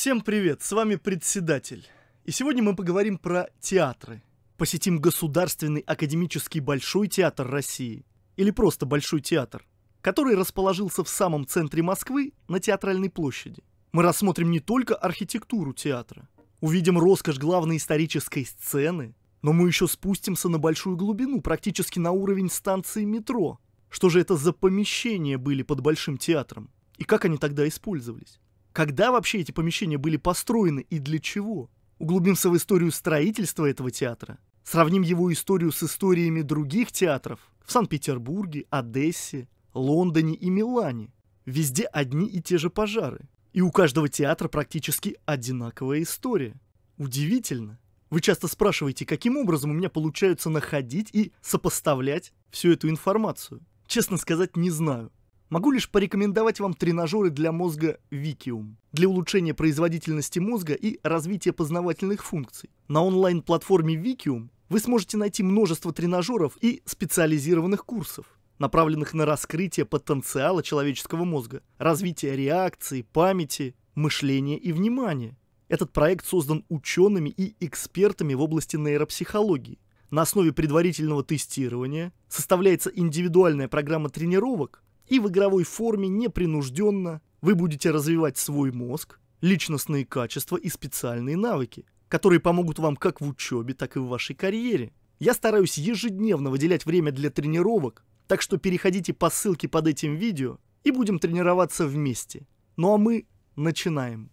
Всем привет, с вами председатель. И сегодня мы поговорим про театры. Посетим Государственный академический Большой театр России, или просто Большой театр, который расположился в самом центре Москвы на Театральной площади. Мы рассмотрим не только архитектуру театра, увидим роскошь главной исторической сцены, но мы еще спустимся на большую глубину, практически на уровень станции метро. Что же это за помещения были под Большим театром? И как они тогда использовались? Когда вообще эти помещения были построены и для чего? Углубимся в историю строительства этого театра. Сравним его историю с историями других театров в Санкт-Петербурге, Одессе, Лондоне и Милане. Везде одни и те же пожары. И у каждого театра практически одинаковая история. Удивительно. Вы часто спрашиваете, каким образом у меня получается находить и сопоставлять всю эту информацию. Честно сказать, не знаю. Могу лишь порекомендовать вам тренажеры для мозга Викиум для улучшения производительности мозга и развития познавательных функций. На онлайн-платформе Викиум вы сможете найти множество тренажеров и специализированных курсов, направленных на раскрытие потенциала человеческого мозга, развитие реакции, памяти, мышления и внимания. Этот проект создан учеными и экспертами в области нейропсихологии. На основе предварительного тестирования составляется индивидуальная программа тренировок, и в игровой форме непринужденно вы будете развивать свой мозг, личностные качества и специальные навыки, которые помогут вам как в учебе, так и в вашей карьере. Я стараюсь ежедневно выделять время для тренировок, так что переходите по ссылке под этим видео и будем тренироваться вместе. Ну а мы начинаем.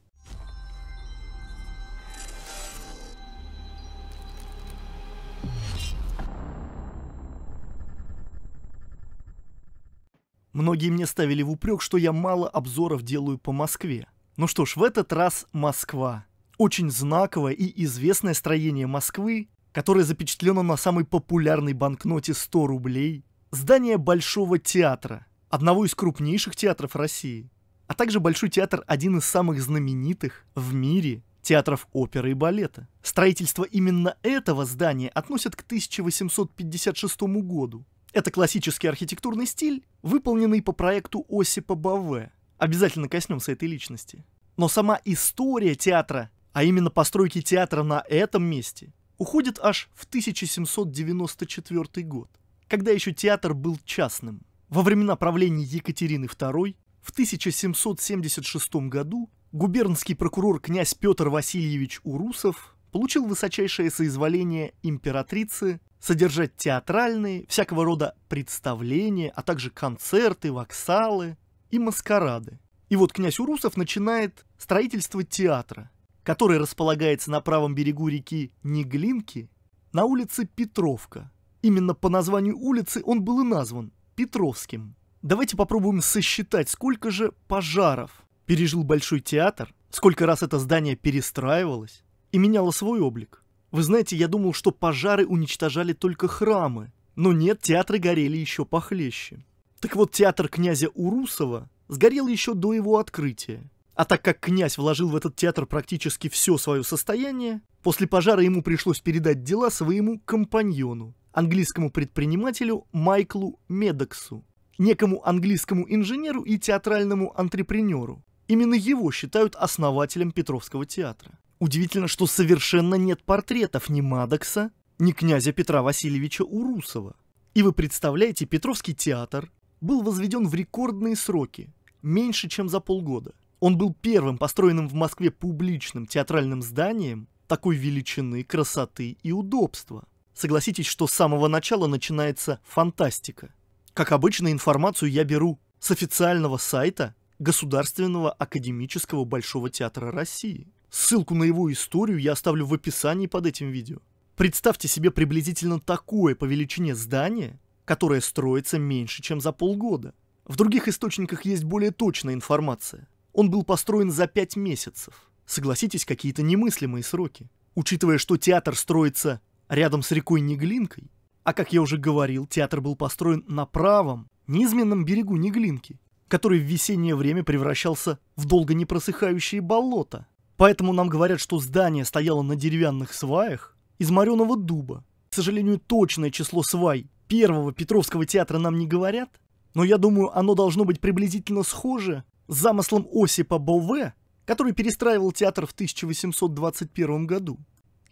Многие мне ставили в упрек, что я мало обзоров делаю по Москве. Ну что ж, в этот раз Москва. Очень знаковое и известное строение Москвы, которое запечатлено на самой популярной банкноте 100 рублей. Здание Большого театра, одного из крупнейших театров России. А также Большой театр один из самых знаменитых в мире театров оперы и балета. Строительство именно этого здания относят к 1856 году. Это классический архитектурный стиль, выполненный по проекту Осипа Баве. Обязательно коснемся этой личности. Но сама история театра, а именно постройки театра на этом месте, уходит аж в 1794 год, когда еще театр был частным. Во времена правления Екатерины II в 1776 году губернский прокурор князь Петр Васильевич Урусов получил высочайшее соизволение императрицы содержать театральные, всякого рода представления, а также концерты, воксалы и маскарады. И вот князь Урусов начинает строительство театра, который располагается на правом берегу реки Неглинки на улице Петровка. Именно по названию улицы он был и назван – Петровским. Давайте попробуем сосчитать, сколько же пожаров пережил Большой театр, сколько раз это здание перестраивалось и меняло свой облик. Вы знаете, я думал, что пожары уничтожали только храмы. Но нет, театры горели еще похлеще. Так вот, театр князя Урусова сгорел еще до его открытия. А так как князь вложил в этот театр практически все свое состояние, после пожара ему пришлось передать дела своему компаньону, английскому предпринимателю Майклу Медоксу, некому английскому инженеру и театральному антрепренеру. Именно его считают основателем Петровского театра. Удивительно, что совершенно нет портретов ни Мадокса, ни князя Петра Васильевича Урусова. И вы представляете, Петровский театр был возведен в рекордные сроки, меньше чем за полгода. Он был первым построенным в Москве публичным театральным зданием такой величины, красоты и удобства. Согласитесь, что с самого начала начинается фантастика. Как обычно, информацию я беру с официального сайта Государственного академического Большого театра России – Ссылку на его историю я оставлю в описании под этим видео. Представьте себе приблизительно такое по величине здание, которое строится меньше, чем за полгода. В других источниках есть более точная информация. Он был построен за 5 месяцев. Согласитесь, какие-то немыслимые сроки. Учитывая, что театр строится рядом с рекой Неглинкой, а как я уже говорил, театр был построен на правом, низменном берегу Неглинки, который в весеннее время превращался в долго не просыхающие болота. Поэтому нам говорят, что здание стояло на деревянных сваях из мореного дуба. К сожалению, точное число свай первого Петровского театра нам не говорят, но я думаю, оно должно быть приблизительно схоже с замыслом Осипа Бове, который перестраивал театр в 1821 году.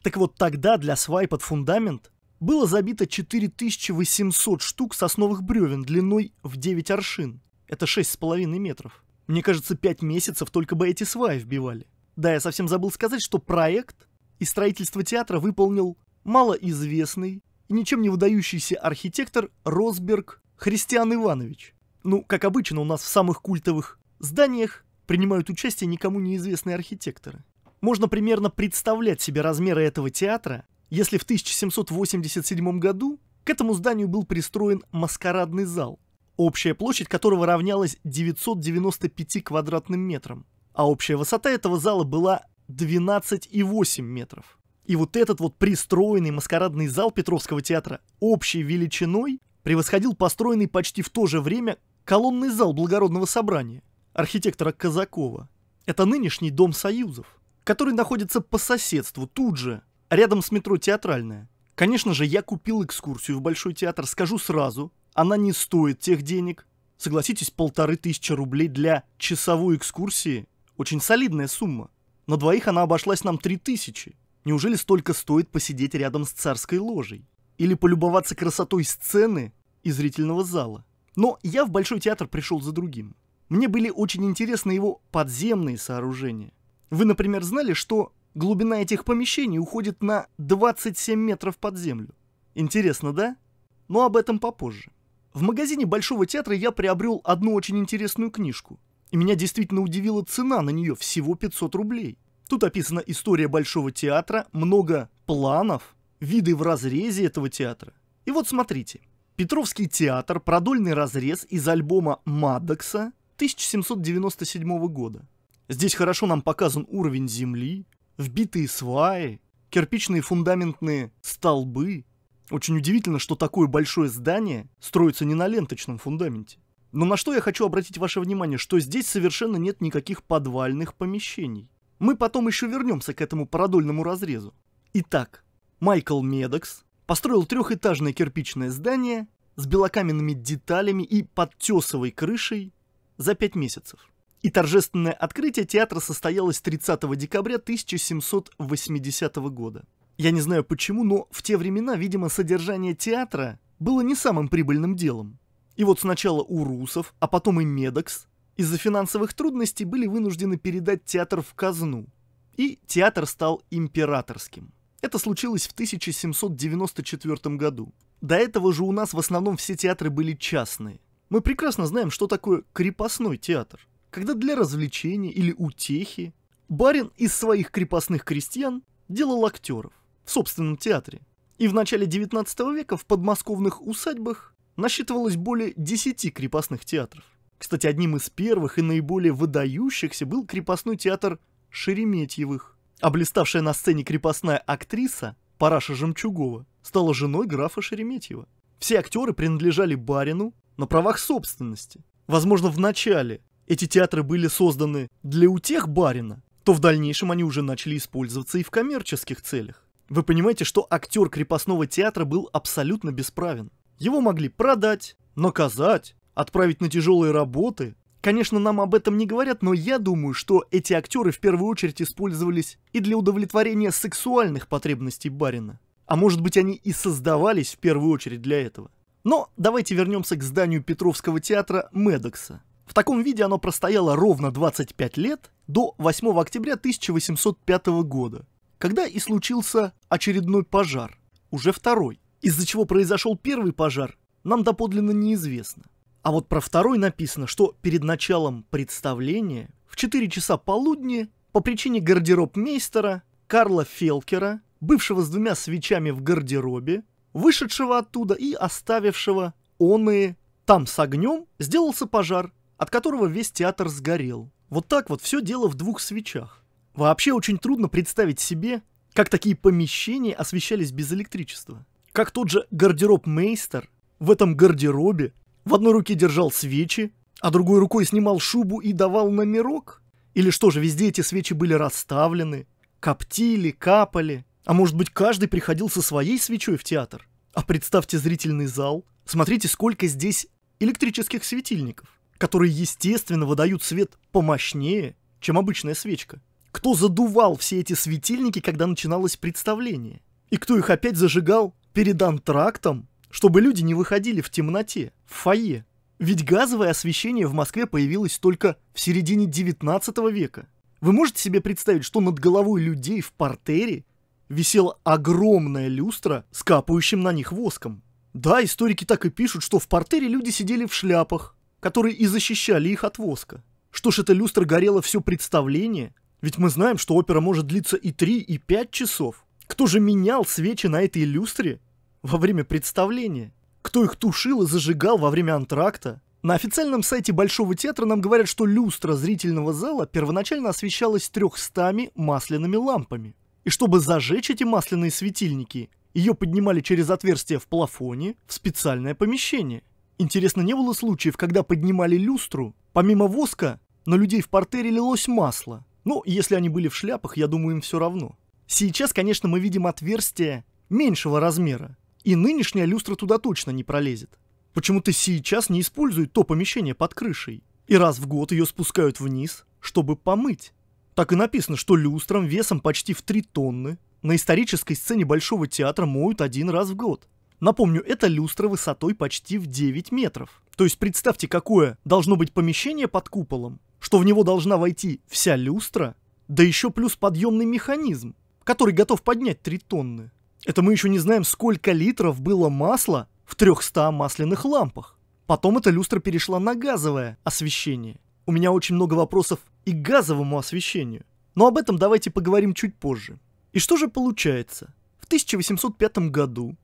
Так вот тогда для свай под фундамент было забито 4800 штук сосновых бревен длиной в 9 аршин. Это 6,5 метров. Мне кажется, 5 месяцев только бы эти сваи вбивали. Да, я совсем забыл сказать, что проект и строительство театра выполнил малоизвестный и ничем не выдающийся архитектор Росберг Христиан Иванович. Ну, как обычно, у нас в самых культовых зданиях принимают участие никому неизвестные архитекторы. Можно примерно представлять себе размеры этого театра, если в 1787 году к этому зданию был пристроен маскарадный зал, общая площадь которого равнялась 995 квадратным метрам а общая высота этого зала была 12,8 метров. И вот этот вот пристроенный маскарадный зал Петровского театра общей величиной превосходил построенный почти в то же время колонный зал Благородного собрания архитектора Казакова. Это нынешний Дом Союзов, который находится по соседству, тут же, рядом с метро Театральная. Конечно же, я купил экскурсию в Большой театр, скажу сразу, она не стоит тех денег. Согласитесь, полторы тысячи рублей для часовой экскурсии очень солидная сумма. На двоих она обошлась нам 3000. Неужели столько стоит посидеть рядом с царской ложей? Или полюбоваться красотой сцены и зрительного зала? Но я в Большой театр пришел за другим. Мне были очень интересны его подземные сооружения. Вы, например, знали, что глубина этих помещений уходит на 27 метров под землю? Интересно, да? Но об этом попозже. В магазине Большого театра я приобрел одну очень интересную книжку – и меня действительно удивила цена на нее, всего 500 рублей. Тут описана история Большого театра, много планов, виды в разрезе этого театра. И вот смотрите. Петровский театр, продольный разрез из альбома Маддокса 1797 года. Здесь хорошо нам показан уровень земли, вбитые сваи, кирпичные фундаментные столбы. Очень удивительно, что такое большое здание строится не на ленточном фундаменте. Но на что я хочу обратить ваше внимание, что здесь совершенно нет никаких подвальных помещений. Мы потом еще вернемся к этому парадольному разрезу. Итак, Майкл Медокс построил трехэтажное кирпичное здание с белокаменными деталями и подтесовой крышей за пять месяцев. И торжественное открытие театра состоялось 30 декабря 1780 года. Я не знаю почему, но в те времена, видимо, содержание театра было не самым прибыльным делом. И вот сначала у русов, а потом и Медокс из-за финансовых трудностей были вынуждены передать театр в казну. И театр стал императорским. Это случилось в 1794 году. До этого же у нас в основном все театры были частные. Мы прекрасно знаем, что такое крепостной театр. Когда для развлечения или утехи барин из своих крепостных крестьян делал актеров в собственном театре. И в начале 19 века в подмосковных усадьбах насчитывалось более 10 крепостных театров. Кстати, одним из первых и наиболее выдающихся был крепостной театр Шереметьевых. Облиставшая на сцене крепостная актриса Параша Жемчугова стала женой графа Шереметьева. Все актеры принадлежали барину на правах собственности. Возможно, в начале эти театры были созданы для утех барина, то в дальнейшем они уже начали использоваться и в коммерческих целях. Вы понимаете, что актер крепостного театра был абсолютно бесправен. Его могли продать, наказать, отправить на тяжелые работы. Конечно, нам об этом не говорят, но я думаю, что эти актеры в первую очередь использовались и для удовлетворения сексуальных потребностей барина. А может быть они и создавались в первую очередь для этого. Но давайте вернемся к зданию Петровского театра Медокса. В таком виде оно простояло ровно 25 лет до 8 октября 1805 года, когда и случился очередной пожар, уже второй из-за чего произошел первый пожар, нам доподлинно неизвестно. А вот про второй написано, что перед началом представления в 4 часа полудня по причине гардероб гардеробмейстера Карла Фелкера, бывшего с двумя свечами в гардеробе, вышедшего оттуда и оставившего оные там с огнем, сделался пожар, от которого весь театр сгорел. Вот так вот все дело в двух свечах. Вообще очень трудно представить себе, как такие помещения освещались без электричества. Как тот же гардероб-мейстер в этом гардеробе в одной руке держал свечи, а другой рукой снимал шубу и давал номерок? Или что же, везде эти свечи были расставлены, коптили, капали? А может быть, каждый приходил со своей свечой в театр? А представьте зрительный зал. Смотрите, сколько здесь электрических светильников, которые, естественно, выдают свет помощнее, чем обычная свечка. Кто задувал все эти светильники, когда начиналось представление? И кто их опять зажигал перед антрактом, чтобы люди не выходили в темноте, в фойе. Ведь газовое освещение в Москве появилось только в середине 19 века. Вы можете себе представить, что над головой людей в портере висела огромная люстра с капающим на них воском? Да, историки так и пишут, что в портере люди сидели в шляпах, которые и защищали их от воска. Что ж, эта люстра горела все представление, ведь мы знаем, что опера может длиться и 3, и 5 часов. Кто же менял свечи на этой люстре во время представления? Кто их тушил и зажигал во время антракта? На официальном сайте Большого театра нам говорят, что люстра зрительного зала первоначально освещалась 300 масляными лампами. И чтобы зажечь эти масляные светильники, ее поднимали через отверстие в плафоне в специальное помещение. Интересно, не было случаев, когда поднимали люстру, помимо воска, на людей в портере лилось масло. Ну, если они были в шляпах, я думаю, им все равно. Сейчас, конечно, мы видим отверстие меньшего размера, и нынешняя люстра туда точно не пролезет. почему ты сейчас не используют то помещение под крышей, и раз в год ее спускают вниз, чтобы помыть. Так и написано, что люстрам весом почти в 3 тонны на исторической сцене Большого театра моют один раз в год. Напомню, это люстра высотой почти в 9 метров. То есть представьте, какое должно быть помещение под куполом, что в него должна войти вся люстра, да еще плюс подъемный механизм, который готов поднять 3 тонны. Это мы еще не знаем, сколько литров было масла в 300 масляных лампах. Потом эта люстра перешла на газовое освещение. У меня очень много вопросов и к газовому освещению. Но об этом давайте поговорим чуть позже. И что же получается? В 1805 году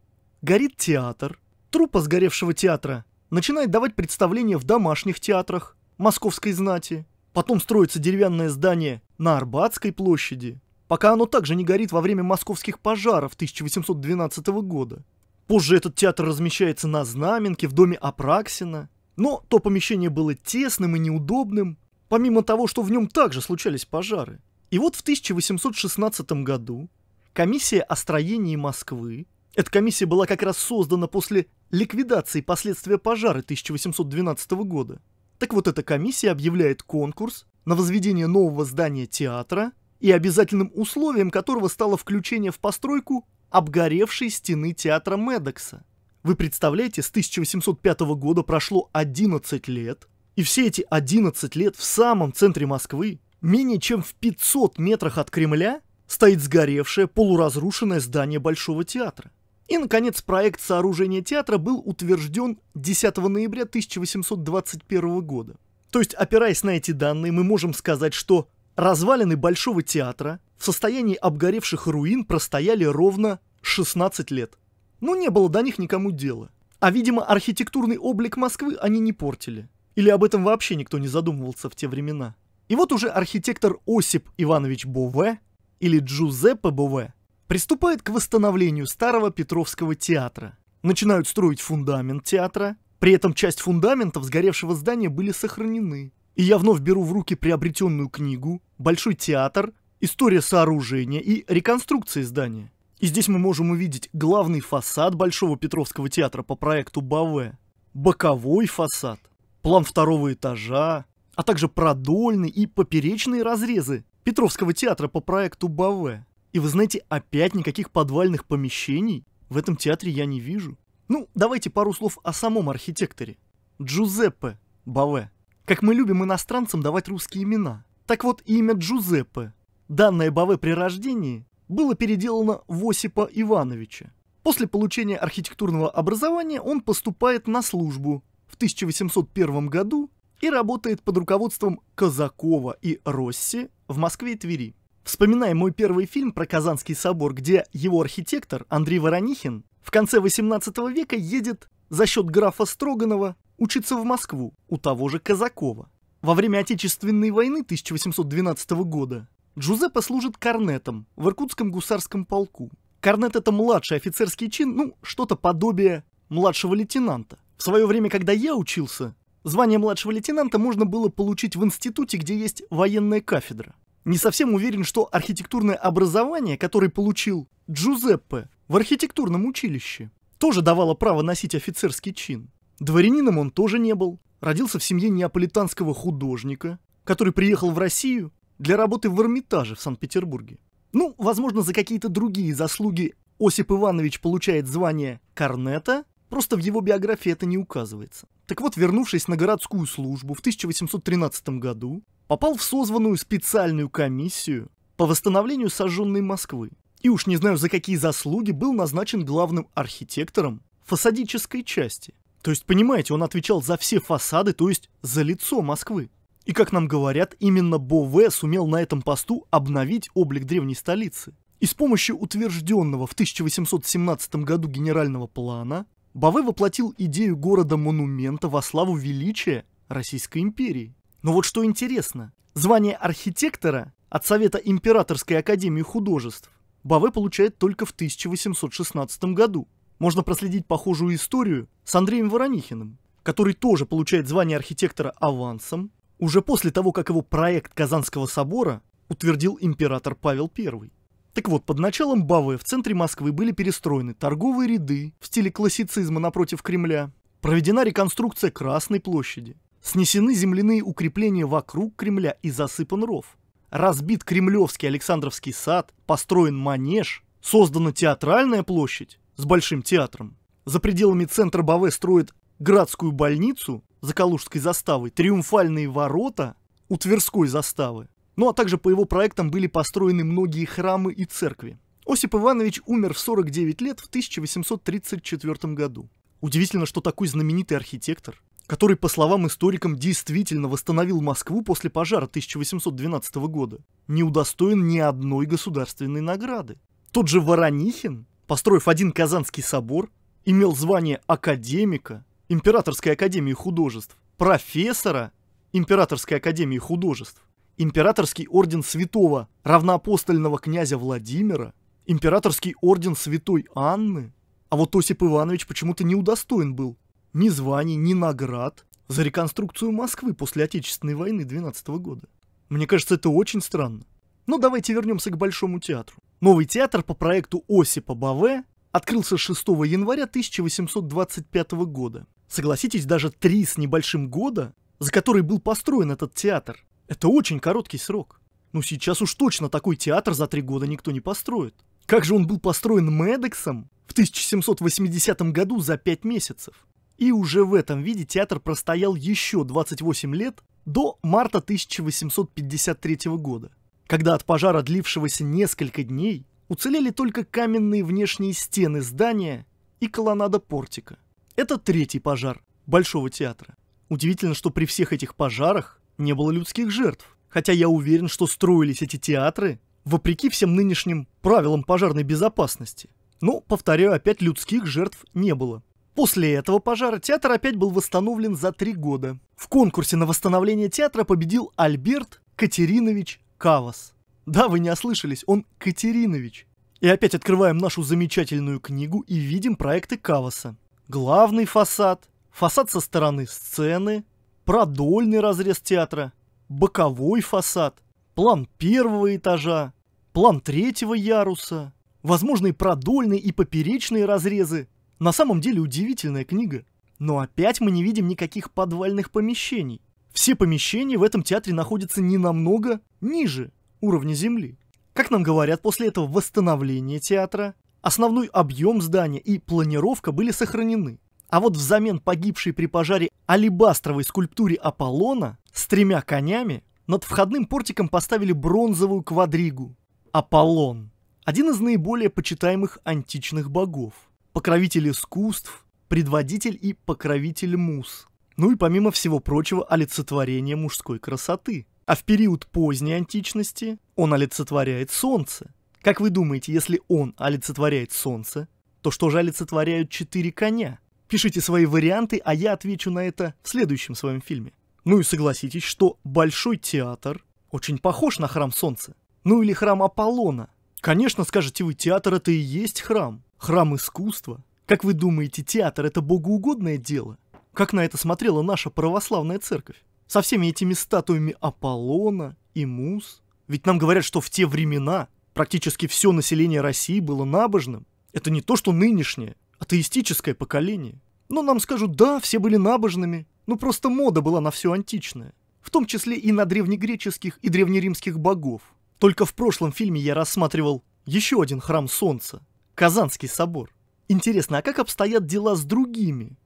горит театр, труппа сгоревшего театра начинает давать представления в домашних театрах московской знати, потом строится деревянное здание на Арбатской площади, пока оно также не горит во время московских пожаров 1812 года. Позже этот театр размещается на Знаменке, в доме Апраксина. Но то помещение было тесным и неудобным, помимо того, что в нем также случались пожары. И вот в 1816 году комиссия о строении Москвы, эта комиссия была как раз создана после ликвидации последствия пожара 1812 года. Так вот, эта комиссия объявляет конкурс на возведение нового здания театра и обязательным условием которого стало включение в постройку обгоревшей стены театра Медекса. Вы представляете, с 1805 года прошло 11 лет, и все эти 11 лет в самом центре Москвы, менее чем в 500 метрах от Кремля, стоит сгоревшее полуразрушенное здание Большого театра. И, наконец, проект сооружения театра был утвержден 10 ноября 1821 года. То есть, опираясь на эти данные, мы можем сказать, что Развалины Большого театра в состоянии обгоревших руин простояли ровно 16 лет. Но ну, не было до них никому дела. А, видимо, архитектурный облик Москвы они не портили. Или об этом вообще никто не задумывался в те времена. И вот уже архитектор Осип Иванович Бове, или Джузеппе Бове, приступает к восстановлению старого Петровского театра. Начинают строить фундамент театра, при этом часть фундаментов сгоревшего здания были сохранены. И я вновь беру в руки приобретенную книгу, большой театр, история сооружения и реконструкции здания. И здесь мы можем увидеть главный фасад Большого Петровского театра по проекту БАВ, боковой фасад, план второго этажа, а также продольные и поперечные разрезы Петровского театра по проекту БАВ. И вы знаете, опять никаких подвальных помещений в этом театре я не вижу. Ну, давайте пару слов о самом архитекторе. Джузеппе Баве. Как мы любим иностранцам давать русские имена. Так вот, имя Джузеппе, данное Баве при рождении, было переделано в Осипа Ивановича. После получения архитектурного образования он поступает на службу в 1801 году и работает под руководством Казакова и Росси в Москве и Твери. Вспоминая мой первый фильм про Казанский собор, где его архитектор Андрей Воронихин в конце 18 века едет за счет графа Строганова учиться в Москву у того же Казакова. Во время Отечественной войны 1812 года Джузеппе служит корнетом в Иркутском гусарском полку. Корнет это младший офицерский чин, ну, что-то подобие младшего лейтенанта. В свое время, когда я учился, звание младшего лейтенанта можно было получить в институте, где есть военная кафедра. Не совсем уверен, что архитектурное образование, которое получил Джузеппе в архитектурном училище, тоже давало право носить офицерский чин. Дворянином он тоже не был. Родился в семье неаполитанского художника, который приехал в Россию для работы в Эрмитаже в Санкт-Петербурге. Ну, возможно, за какие-то другие заслуги Осип Иванович получает звание корнета, просто в его биографии это не указывается. Так вот, вернувшись на городскую службу в 1813 году, попал в созванную специальную комиссию по восстановлению сожженной Москвы. И уж не знаю, за какие заслуги был назначен главным архитектором фасадической части то есть, понимаете, он отвечал за все фасады, то есть за лицо Москвы. И как нам говорят, именно Бове сумел на этом посту обновить облик древней столицы. И с помощью утвержденного в 1817 году генерального плана Бове воплотил идею города-монумента во славу величия Российской империи. Но вот что интересно, звание архитектора от Совета Императорской Академии Художеств Баве получает только в 1816 году, можно проследить похожую историю с Андреем Воронихиным, который тоже получает звание архитектора авансом уже после того, как его проект Казанского собора утвердил император Павел I. Так вот, под началом Бавы в центре Москвы были перестроены торговые ряды в стиле классицизма напротив Кремля, проведена реконструкция Красной площади, снесены земляные укрепления вокруг Кремля и засыпан ров, разбит Кремлевский Александровский сад, построен манеж, создана театральная площадь, с Большим театром. За пределами центра Баве строят Градскую больницу за Калужской заставой, Триумфальные ворота у Тверской заставы. Ну а также по его проектам были построены многие храмы и церкви. Осип Иванович умер в 49 лет в 1834 году. Удивительно, что такой знаменитый архитектор, который, по словам историкам, действительно восстановил Москву после пожара 1812 года, не удостоен ни одной государственной награды. Тот же Воронихин построив один Казанский собор, имел звание академика Императорской академии художеств, профессора Императорской академии художеств, Императорский орден святого равноапостольного князя Владимира, Императорский орден святой Анны. А вот Осип Иванович почему-то не удостоен был ни званий, ни наград за реконструкцию Москвы после Отечественной войны 12 года. Мне кажется, это очень странно. Но давайте вернемся к Большому театру. Новый театр по проекту Осипа Баве открылся 6 января 1825 года. Согласитесь, даже три с небольшим года, за который был построен этот театр, это очень короткий срок. Но сейчас уж точно такой театр за три года никто не построит. Как же он был построен Медексом в 1780 году за пять месяцев? И уже в этом виде театр простоял еще 28 лет до марта 1853 года когда от пожара, длившегося несколько дней, уцелели только каменные внешние стены здания и колоннада портика. Это третий пожар Большого театра. Удивительно, что при всех этих пожарах не было людских жертв, хотя я уверен, что строились эти театры вопреки всем нынешним правилам пожарной безопасности. Но, повторяю, опять людских жертв не было. После этого пожара театр опять был восстановлен за три года. В конкурсе на восстановление театра победил Альберт Катеринович Кавас. Да, вы не ослышались, он Катеринович. И опять открываем нашу замечательную книгу и видим проекты Каваса: Главный фасад, фасад со стороны сцены, продольный разрез театра, боковой фасад, план первого этажа, план третьего яруса, возможные продольные и поперечные разрезы. На самом деле удивительная книга. Но опять мы не видим никаких подвальных помещений. Все помещения в этом театре находятся не намного ниже уровня земли. Как нам говорят, после этого восстановления театра основной объем здания и планировка были сохранены. А вот взамен погибшей при пожаре алибастровой скульптуре Аполлона с тремя конями над входным портиком поставили бронзовую квадригу – Аполлон, один из наиболее почитаемых античных богов, покровитель искусств, предводитель и покровитель мус – ну и помимо всего прочего, олицетворение мужской красоты. А в период поздней античности он олицетворяет солнце. Как вы думаете, если он олицетворяет солнце, то что же олицетворяют четыре коня? Пишите свои варианты, а я отвечу на это в следующем своем фильме. Ну и согласитесь, что Большой театр очень похож на Храм Солнца. Ну или Храм Аполлона. Конечно, скажете вы, театр это и есть храм. Храм искусства. Как вы думаете, театр это богоугодное дело? Как на это смотрела наша православная церковь? Со всеми этими статуями Аполлона и Мус? Ведь нам говорят, что в те времена практически все население России было набожным. Это не то, что нынешнее, атеистическое поколение. Но нам скажут, да, все были набожными, ну просто мода была на все античное. В том числе и на древнегреческих и древнеримских богов. Только в прошлом фильме я рассматривал еще один храм солнца – Казанский собор. Интересно, а как обстоят дела с другими,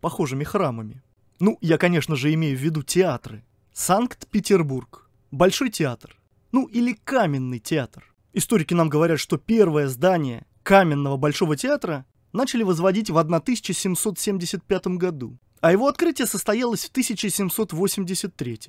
похожими храмами. Ну, я, конечно же, имею в виду театры. Санкт-Петербург. Большой театр. Ну, или каменный театр. Историки нам говорят, что первое здание каменного Большого театра начали возводить в 1775 году, а его открытие состоялось в 1783.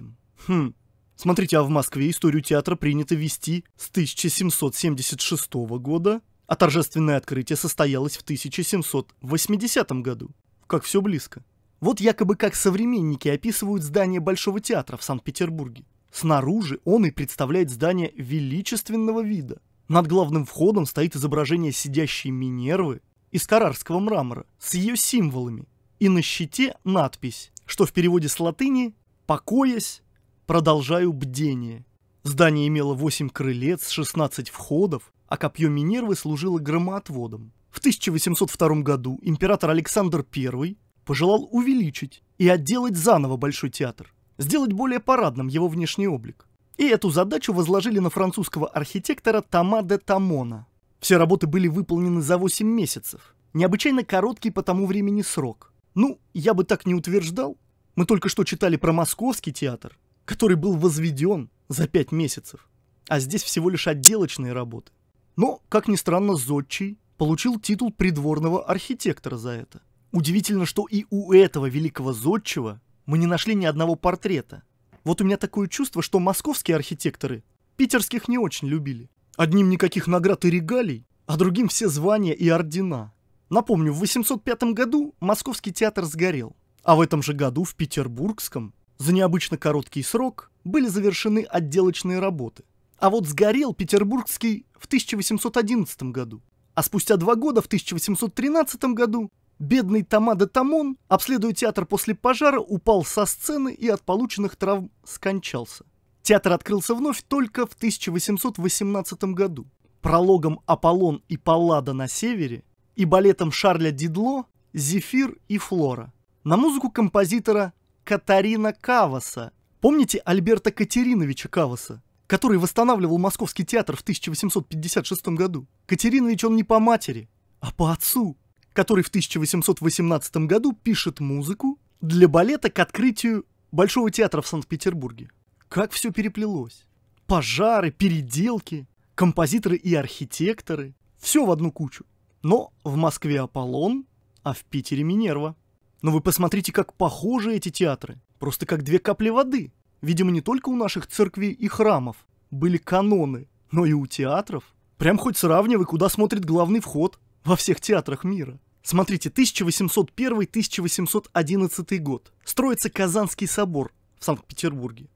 Хм, смотрите, а в Москве историю театра принято вести с 1776 года, а торжественное открытие состоялось в 1780 году. Как все близко. Вот якобы как современники описывают здание Большого театра в Санкт-Петербурге. Снаружи он и представляет здание величественного вида. Над главным входом стоит изображение сидящей Минервы из карарского мрамора с ее символами. И на щите надпись, что в переводе с латыни «покоясь, продолжаю бдение». Здание имело 8 крылец, 16 входов, а копье Минервы служило громоотводом. В 1802 году император Александр I пожелал увеличить и отделать заново Большой театр, сделать более парадным его внешний облик. И эту задачу возложили на французского архитектора Тома де Тамона. Все работы были выполнены за 8 месяцев. Необычайно короткий по тому времени срок. Ну, я бы так не утверждал. Мы только что читали про Московский театр, который был возведен за 5 месяцев. А здесь всего лишь отделочные работы. Но, как ни странно, зодчий получил титул придворного архитектора за это. Удивительно, что и у этого великого зодчего мы не нашли ни одного портрета. Вот у меня такое чувство, что московские архитекторы питерских не очень любили. Одним никаких наград и регалий, а другим все звания и ордена. Напомню, в 805 году Московский театр сгорел, а в этом же году в Петербургском за необычно короткий срок были завершены отделочные работы. А вот сгорел Петербургский в 1811 году. А спустя два года, в 1813 году, бедный Тома де Тамон, обследуя театр после пожара, упал со сцены и от полученных травм скончался. Театр открылся вновь только в 1818 году. Прологом «Аполлон» и «Паллада» на севере и балетом Шарля Дидло «Зефир» и «Флора». На музыку композитора Катарина Каваса. Помните Альберта Катериновича Каваса? который восстанавливал Московский театр в 1856 году. Катеринович он не по матери, а по отцу, который в 1818 году пишет музыку для балета к открытию Большого театра в Санкт-Петербурге. Как все переплелось. Пожары, переделки, композиторы и архитекторы. Все в одну кучу. Но в Москве Аполлон, а в Питере Минерва. Но вы посмотрите, как похожи эти театры. Просто как две капли воды. Видимо, не только у наших церквей и храмов были каноны, но и у театров. Прям хоть сравнивай, куда смотрит главный вход во всех театрах мира. Смотрите, 1801-1811 год. Строится Казанский собор в Санкт-Петербурге.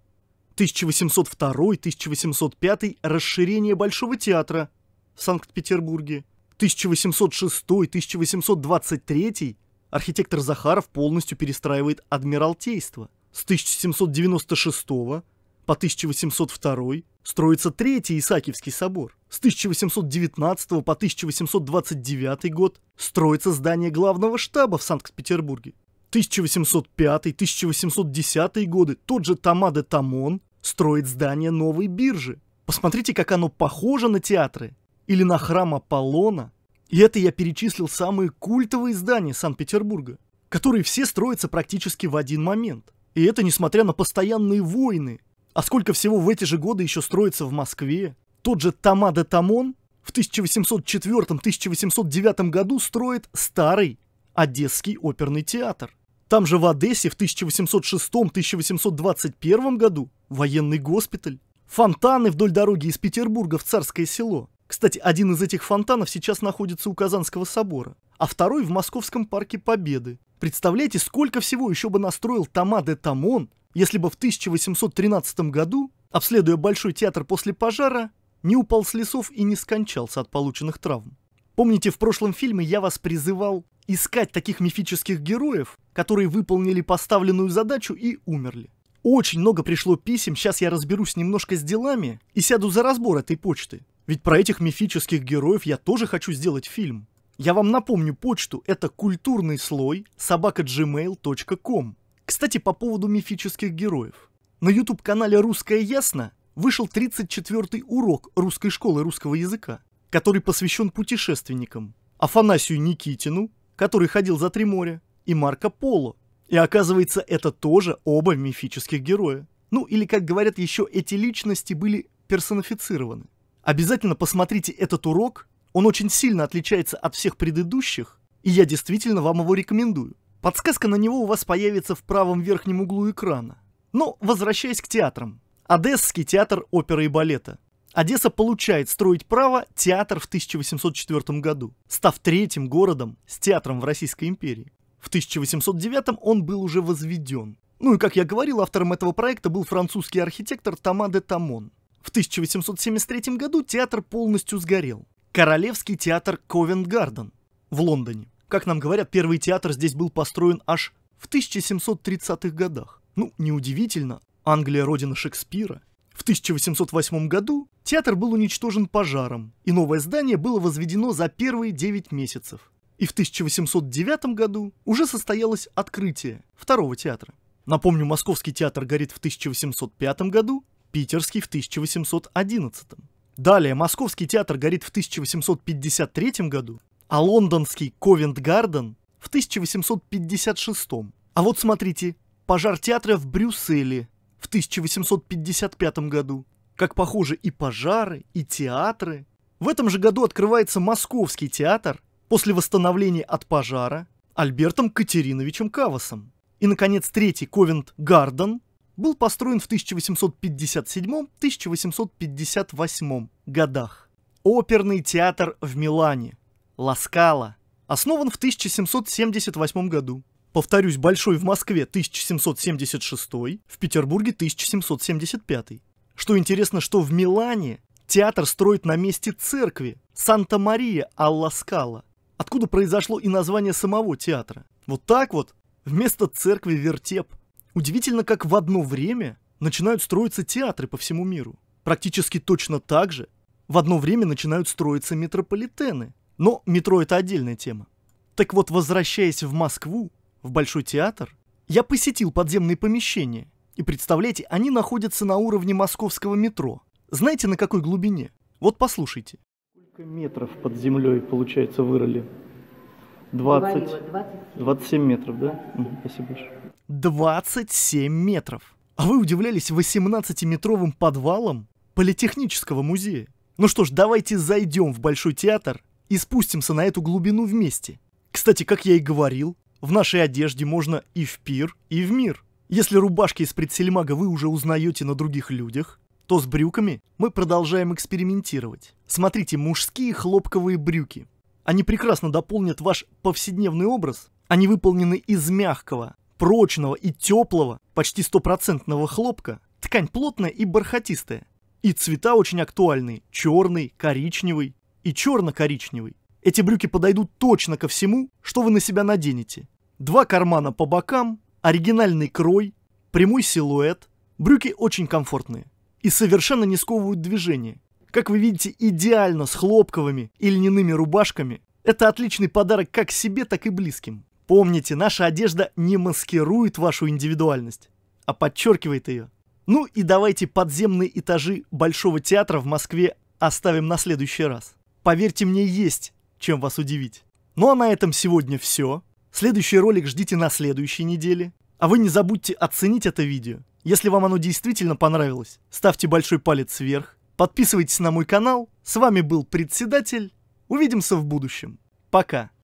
1802-1805 расширение Большого театра в Санкт-Петербурге. 1806-1823 архитектор Захаров полностью перестраивает Адмиралтейство с 1796 по 1802 строится Третий Исаакиевский собор. С 1819 по 1829 год строится здание главного штаба в Санкт-Петербурге. 1805-1810 годы тот же Тамаде Тамон строит здание новой биржи. Посмотрите, как оно похоже на театры или на храм Аполлона. И это я перечислил самые культовые здания Санкт-Петербурга, которые все строятся практически в один момент. И это несмотря на постоянные войны. А сколько всего в эти же годы еще строится в Москве. Тот же Тамада Тамон в 1804-1809 году строит старый Одесский оперный театр. Там же в Одессе в 1806-1821 году военный госпиталь. Фонтаны вдоль дороги из Петербурга в Царское село. Кстати, один из этих фонтанов сейчас находится у Казанского собора, а второй в Московском парке Победы. Представляете, сколько всего еще бы настроил Тома де Тамон, если бы в 1813 году, обследуя Большой театр после пожара, не упал с лесов и не скончался от полученных травм. Помните, в прошлом фильме я вас призывал искать таких мифических героев, которые выполнили поставленную задачу и умерли. Очень много пришло писем, сейчас я разберусь немножко с делами и сяду за разбор этой почты. Ведь про этих мифических героев я тоже хочу сделать фильм. Я вам напомню почту, это культурный слой собака gmail.com. Кстати, по поводу мифических героев. На YouTube-канале «Русское ясно» вышел 34-й урок русской школы русского языка, который посвящен путешественникам. Афанасию Никитину, который ходил за три моря, и Марко Поло. И оказывается, это тоже оба мифических героя. Ну или, как говорят, еще эти личности были персонифицированы. Обязательно посмотрите этот урок он очень сильно отличается от всех предыдущих, и я действительно вам его рекомендую. Подсказка на него у вас появится в правом верхнем углу экрана. Но возвращаясь к театрам. Одесский театр оперы и балета. Одесса получает строить право театр в 1804 году, став третьим городом с театром в Российской империи. В 1809 он был уже возведен. Ну и, как я говорил, автором этого проекта был французский архитектор Тома де Тамон. В 1873 году театр полностью сгорел. Королевский театр Ковент-Гарден в Лондоне. Как нам говорят, первый театр здесь был построен аж в 1730-х годах. Ну, неудивительно, Англия родина Шекспира. В 1808 году театр был уничтожен пожаром, и новое здание было возведено за первые 9 месяцев. И в 1809 году уже состоялось открытие второго театра. Напомню, Московский театр горит в 1805 году, Питерский в 1811. Далее, Московский театр горит в 1853 году, а лондонский Ковент-Гарден в 1856. А вот смотрите, пожар театра в Брюсселе в 1855 году. Как похоже и пожары, и театры. В этом же году открывается Московский театр после восстановления от пожара Альбертом Катериновичем Кавасом. И, наконец, третий Ковент Гарден был построен в 1857-1858 годах. Оперный театр в Милане, Ласкала, основан в 1778 году. Повторюсь, большой в Москве 1776, в Петербурге 1775. Что интересно, что в Милане театр строит на месте церкви Санта-Мария Алла Скала, откуда произошло и название самого театра. Вот так вот, вместо церкви вертеп. Удивительно, как в одно время начинают строиться театры по всему миру. Практически точно так же в одно время начинают строиться метрополитены. Но метро это отдельная тема. Так вот, возвращаясь в Москву, в Большой театр, я посетил подземные помещения. И представляете, они находятся на уровне московского метро. Знаете, на какой глубине? Вот послушайте. Сколько метров под землей, получается, вырыли? 20, Говорила, 27. метров, да? 27. спасибо большое. 27 метров. А вы удивлялись 18-метровым подвалом Политехнического музея? Ну что ж, давайте зайдем в Большой театр и спустимся на эту глубину вместе. Кстати, как я и говорил, в нашей одежде можно и в пир, и в мир. Если рубашки из предсельмага вы уже узнаете на других людях, то с брюками мы продолжаем экспериментировать. Смотрите, мужские хлопковые брюки. Они прекрасно дополнят ваш повседневный образ. Они выполнены из мягкого, прочного и теплого, почти стопроцентного хлопка. Ткань плотная и бархатистая. И цвета очень актуальные. Черный, коричневый и черно-коричневый. Эти брюки подойдут точно ко всему, что вы на себя наденете. Два кармана по бокам, оригинальный крой, прямой силуэт. Брюки очень комфортные и совершенно не сковывают движение. Как вы видите, идеально с хлопковыми и льняными рубашками. Это отличный подарок как себе, так и близким. Помните, наша одежда не маскирует вашу индивидуальность, а подчеркивает ее. Ну и давайте подземные этажи Большого театра в Москве оставим на следующий раз. Поверьте мне, есть чем вас удивить. Ну а на этом сегодня все. Следующий ролик ждите на следующей неделе. А вы не забудьте оценить это видео. Если вам оно действительно понравилось, ставьте большой палец вверх, подписывайтесь на мой канал. С вами был председатель. Увидимся в будущем. Пока.